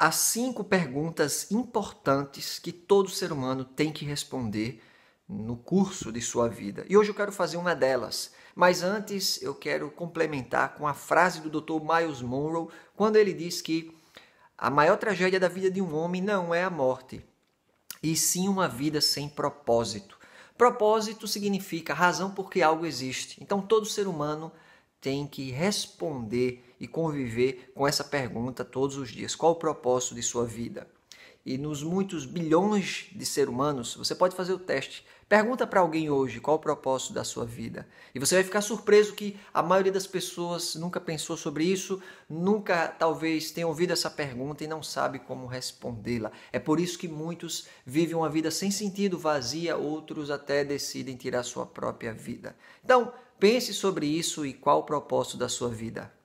as cinco perguntas importantes que todo ser humano tem que responder no curso de sua vida. E hoje eu quero fazer uma delas. Mas antes eu quero complementar com a frase do Dr. Miles Monroe, quando ele diz que a maior tragédia da vida de um homem não é a morte, e sim uma vida sem propósito. Propósito significa razão por que algo existe. Então todo ser humano tem que responder e conviver com essa pergunta todos os dias: qual o propósito de sua vida? e nos muitos bilhões de seres humanos, você pode fazer o teste. Pergunta para alguém hoje qual o propósito da sua vida. E você vai ficar surpreso que a maioria das pessoas nunca pensou sobre isso, nunca talvez tenha ouvido essa pergunta e não sabe como respondê-la. É por isso que muitos vivem uma vida sem sentido, vazia, outros até decidem tirar sua própria vida. Então, pense sobre isso e qual o propósito da sua vida.